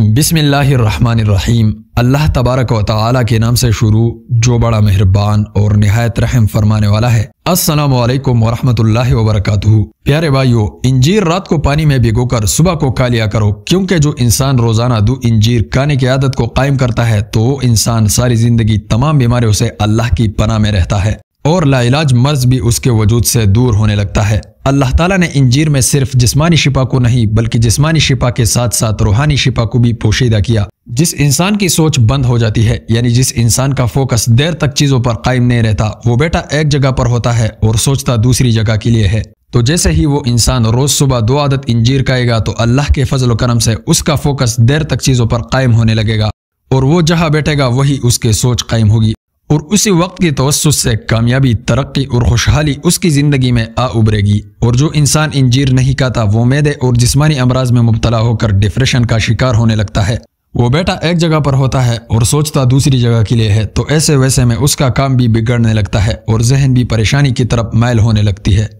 बिसमीम अल्लाह तबारक व के नाम से शुरू जो बड़ा मेहरबान और नहायत रहम फरमाने वाला है अस्सलाम वालेकुम वरहमतुल्लाहि प्यारे भाइयों इंजीर रात को पानी में भिगोकर सुबह को खा लिया करो क्योंकि जो इंसान रोजाना दो इंजीर खाने की आदत को कायम करता है तो वो इंसान सारी जिंदगी तमाम बीमारियों से अल्लाह की पनाह में रहता है और लाइलाज मर्ज भी उसके वजूद से दूर होने लगता है अल्लाह ताला ने इंजीर में सिर्फ जिस्मानी शिपा को नहीं बल्कि जिस्मानी शिपा के साथ साथ रूहानी शिपा को भी पोशीदा किया जिस इंसान की सोच बंद हो जाती है यानी जिस इंसान का फोकस देर तक चीज़ों पर कायम नहीं रहता वो बेटा एक जगह पर होता है और सोचता दूसरी जगह के लिए है तो जैसे ही वो इंसान रोज़ सुबह दो आदत इंजीर खाएगा तो अल्लाह के फजल करम से उसका फोकस देर तक चीज़ों पर कायम होने लगेगा और वो जहाँ बैठेगा वही उसके सोच कायम होगी और उसी वक्त के तवसत से कामयाबी तरक्की और खुशहाली उसकी ज़िंदगी में आ उभरेगी और जो इंसान इंजीर नहीं खाता वो मैदे और जिसमानी अमराज में मुबतला होकर डिप्रेशन का शिकार होने लगता है वो बेटा एक जगह पर होता है और सोचता दूसरी जगह के लिए है तो ऐसे वैसे में उसका काम भी बिगड़ने लगता है और जहन भी परेशानी की तरफ मैल होने लगती है